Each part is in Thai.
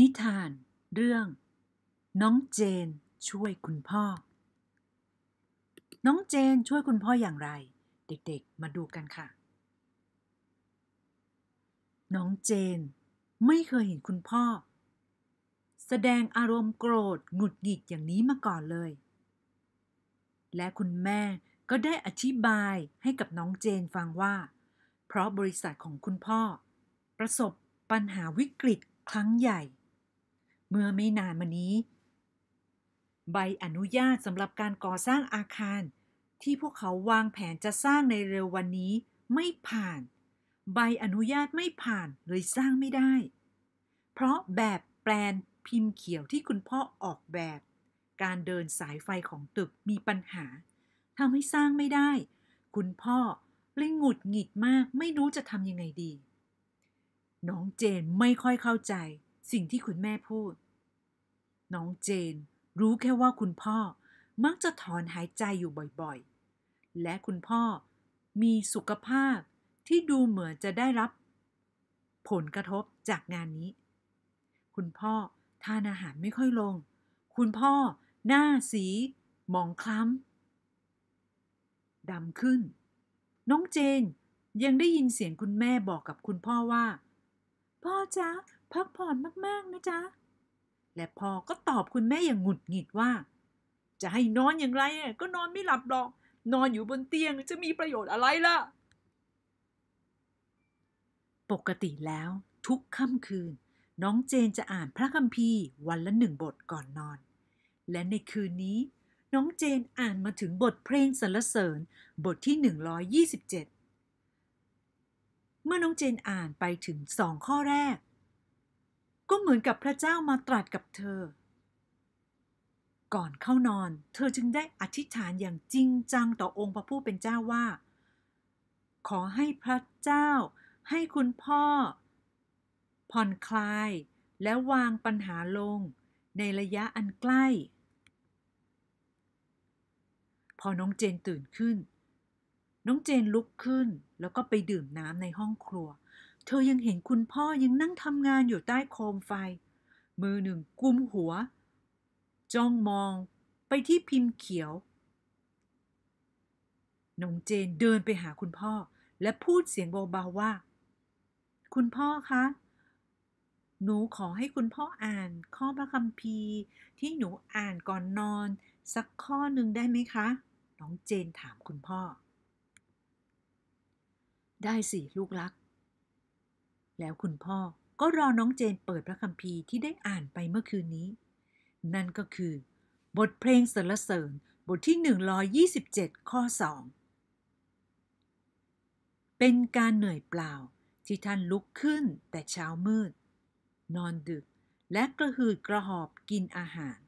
นิทาน เรื่อง น้องเจนช่วยคุณพ่อ น้องเจนช่วยคุณพ่ออย่างไร เด็ก ๆ มาดูกันค่ะ น้องเจน ไม่เคยเห็นคุณพ่อ แสดงอารมณ์โกรธหงุดหงิดอย่างนี้มาก่อนเลย และคุณแม่ก็ได้อธิบายให้กับน้องเจนฟังว่า เพราะบริษัทของคุณพ่อ ประสบปัญหาวิกฤตครั้งใหญ่เมื่อไม่นานมานี้ ใบอนุญาตสำหรับการก่อสร้างอาคาร ที่พวกเขาวางแผนจะสร้างในเร็ววันนี้ไม่ผ่าน ใบอนุญาตไม่ผ่านเลยสร้างไม่ได้ เพราะแบบแปลน พิมพ์เขียวที่คุณพ่อออกแบบ การเดินสายไฟของตึกมีปัญหาทำให้สร้างไม่ได้ คุณพ่อเลยหงุดหงิดมากไม่รู้จะทำยังไงดี น้องเจนไม่ค่อยเข้าใจสิ่งที่คุณแม่พูด น้องเจน รู้แค่ว่าคุณพ่อ มักจะถอนหายใจอยู่บ่อยๆ และคุณพ่อมีสุขภาพที่ดูเหมือนจะได้รับ ผลกระทบจากงานนี้ คุณพ่อทานอาหารไม่ค่อยลง คุณพ่อ หน้าสีหมองคล้ำ ดำขึ้น น้องเจนยังได้ยินเสียงคุณแม่บอกกับคุณพ่อว่า พ่อจ๊ะพักผ่อนมากๆนะจ๊ะ และพ่อก็ตอบคุณแม่อย่างหงุดหงิดว่า จะให้นอนอย่างไรก็นอนไม่หลับหรอก นอนอยู่บนเตียงจะมีประโยชน์อะไรล่ะ ปกติแล้ว ทุกค่ำคืน น้องเจนจะอ่านพระคัมภีร์วันละหนึ่งบทก่อนนอน และในคืนนี้ น้องเจนอ่านมาถึงบทเพลงสรรเสริญบทที่ 127 เมื่อน้องเจนอ่านไปถึงสองข้อแรกก็เหมือนกับพระเจ้ามาตรัสกับเธอ ก่อนเข้านอนเธอจึงได้อธิษฐานอย่างจริงจังต่อองค์พระผู้เป็นเจ้าว่า ขอให้พระเจ้าให้คุณพ่อ ผ่อนคลายและวางปัญหาลงในระยะอันใกล้ พอน้องเจนตื่นขึ้น น้องเจนลุกขึ้นแล้วก็ไปดื่มน้ำในห้องครัวเธอยังเห็นคุณพ่อยังนั่งทำงานอยู่ใต้โคมไฟ มือหนึ่งกุมหัว จ้องมองไปที่พิมพ์เขียวน้องเจนเดินไปหาคุณพ่อ และพูดเสียงเบา ๆ ว่า คุณพ่อคะ หนูขอให้คุณพ่ออ่านข้อพระคัมภีร์ ที่หนูอ่านก่อนนอน สักข้อหนึ่งได้ไหมคะ น้องเจนถามคุณพ่อ ได้สิลูกรักแล้วคุณพ่อก็รอน้องเจนเปิดพระคัมภีร์ที่ได้อ่านไปเมื่อคืนนี้ นั่นก็คือ บทเพลงสรรเสริญบทที่ 127 ข้อ 2 เป็นการเหนื่อยเปล่า ที่ท่านลุกขึ้นแต่เช้ามืด นอนดึกและกระหืดกระหอบกินอาหาร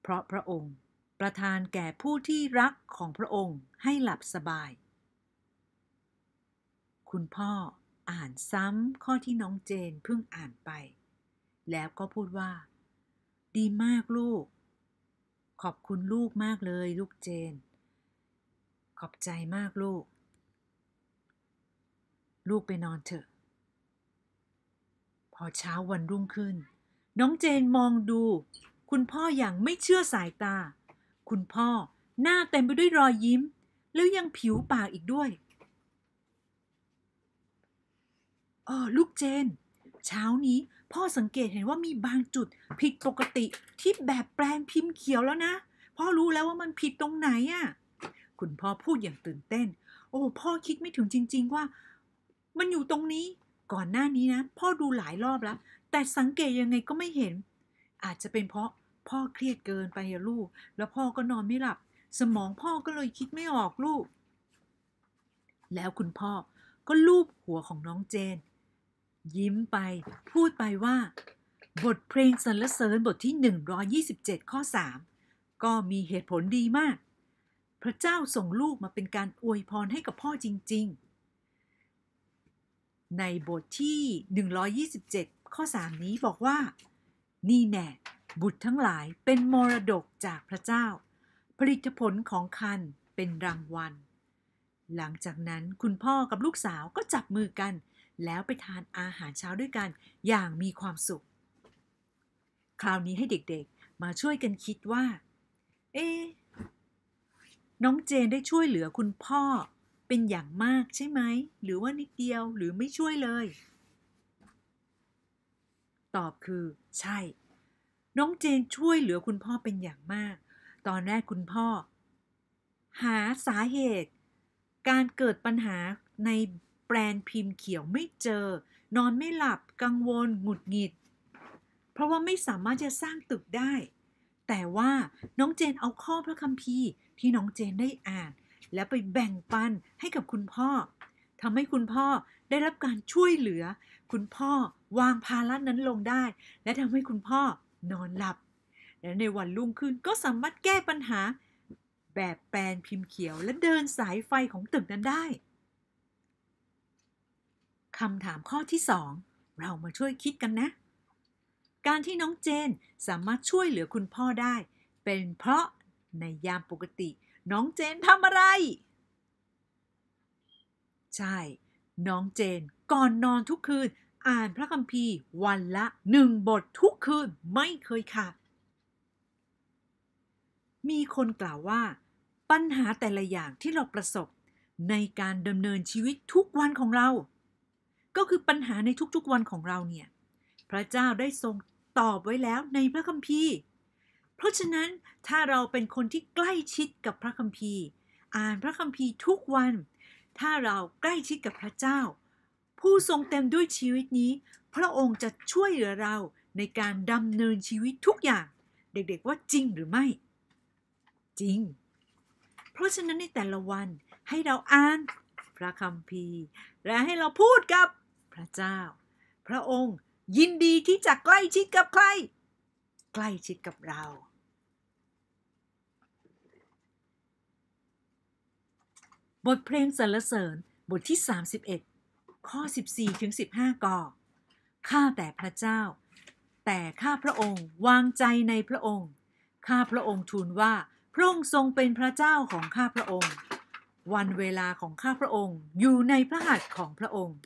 เพราะพระองค์ประทานแก่ผู้ที่รักของพระองค์ให้หลับสบาย คุณพ่ออ่านซ้ำข้อที่น้องเจนเพิ่งอ่านไปแล้วก็พูดว่าดีมากลูก ขอบคุณลูกมากเลย ลูกเจน ขอบใจมากลูก ลูกไปนอนเถอะ พอเช้าวันรุ่งขึ้น น้องเจนมองดู คุณพ่ออย่างไม่เชื่อสายตา คุณพ่อหน้าเต็มไปด้วยรอยยิ้มแล้วยังผิวปากอีกด้วยออลูกเจน เช้านี้พ่อสังเกตเห็นว่ามีบางจุดผิดปกติที่แบบแปลงพิมพ์เขียวแล้วนะ พ่อรู้แล้วว่ามันผิดตรงไหนอะ่ะ คุณพ่อพูดอย่างตื่นเต้น โอ้พ่อคิดไม่ถึงจริง ๆ ว่า มันอยู่ตรงนี้ ก่อนหน้านี้นะ พ่อดูหลายรอบแล้ว แต่สังเกตยังไงก็ไม่เห็น อาจจะเป็นเพราะพ่อเครียดเกินไปอลูก แล้วพ่อก็นอนไม่หลับสมองพ่อก็เลยคิดไม่ออกลูก แล้วคุณพ่อก็ลูบหัวของน้องเจนยิ้มไปพูดไปว่า บทเพลงสรรเสริญบทที่ 127 ข้อ 3 ก็มีเหตุผลดีมาก พระเจ้าส่งลูกมาเป็นการอวยพรให้กับพ่อจริงๆ ในบทที่ 127 ข้อ 3 นี้บอกว่า นี่แน่บุตรทั้งหลายเป็นมรดกจากพระเจ้า ผลิตผลของคันเป็นรางวัล หลังจากนั้นคุณพ่อกับลูกสาวก็จับมือกันแล้วไปทานอาหารเช้าด้วยกันอย่างมีความสุข คราวนี้ให้เด็ก ๆ มาช่วยกันคิดว่า เอ๊น้องเจนได้ช่วยเหลือคุณพ่อเป็นอย่างมากใช่ไหม หรือว่านิดเดียว หรือไม่ช่วยเลย ตอบคือใช่ น้องเจนช่วยเหลือคุณพ่อเป็นอย่างมาก ตอนแรกคุณพ่อ หาสาเหตุ การเกิดปัญหาในแปลนพิมพ์เขียวไม่เจอ นอนไม่หลับ กังวล หงุดหงิด เพราะว่าไม่สามารถจะสร้างตึกได้ แต่ว่าน้องเจนเอาข้อพระคัมภีร์ ที่น้องเจนได้อ่านแล้วไปแบ่งปันให้กับคุณพ่อทำให้คุณพ่อได้รับการช่วยเหลือ คุณพ่อวางภาระนั้นลงได้ และทำให้คุณพ่อนอนหลับ และในวันรุ่งขึ้นก็สามารถแก้ปัญหาแบบแปลนพิมพ์เขียวและเดินสายไฟของตึกนั้นได้คำถามข้อที่ 2 เรามาช่วยคิดกันนะ การที่น้องเจนสามารถช่วยเหลือคุณพ่อได้ เป็นเพราะในยามปกติ น้องเจนทำอะไร ใช่ น้องเจนก่อนนอนทุกคืน อ่านพระคัมภีร์วันละหนึ่งบททุกคืนไม่เคยขาดมีคนกล่าวว่า ปัญหาแต่ละอย่างที่เราประสบในการดำเนินชีวิตทุกวันของเราก็คือปัญหาในทุกๆวันของเราเนี่ยพระเจ้าได้ทรงตอบไว้แล้วในพระคัมภีร์ เพราะฉะนั้นถ้าเราเป็นคนที่ใกล้ชิดกับพระคัมภีร์ อ่านพระคัมภีร์ทุกวัน ถ้าเราใกล้ชิดกับพระเจ้า ผู้ทรงเต็มด้วยชีวิตนี้ พระองค์จะช่วยเหลือเราในการดำเนินชีวิตทุกอย่าง เด็กๆว่าจริงหรือไม่ จริง เพราะฉะนั้นในแต่ละวันให้เราอ่านพระคัมภีร์ และให้เราพูดกับระเจ้า พระองค์ยินดีที่จะใกล้ชิดกับใคร ใกล้ชิดกับเรา บทเพลงสรรเสริญบทที่ 31 ข้อ 14 ถึง 15กอ ข้าแต่พระเจ้า แต่ข้าพระองค์วางใจในพระองค์ ข้าพระองค์ทูลว่าพระองค์ทรงเป็นพระเจ้าของข้าพระองค์ วันเวลาของข้าพระองค์อยู่ในพระหัตถ์ของพระองค์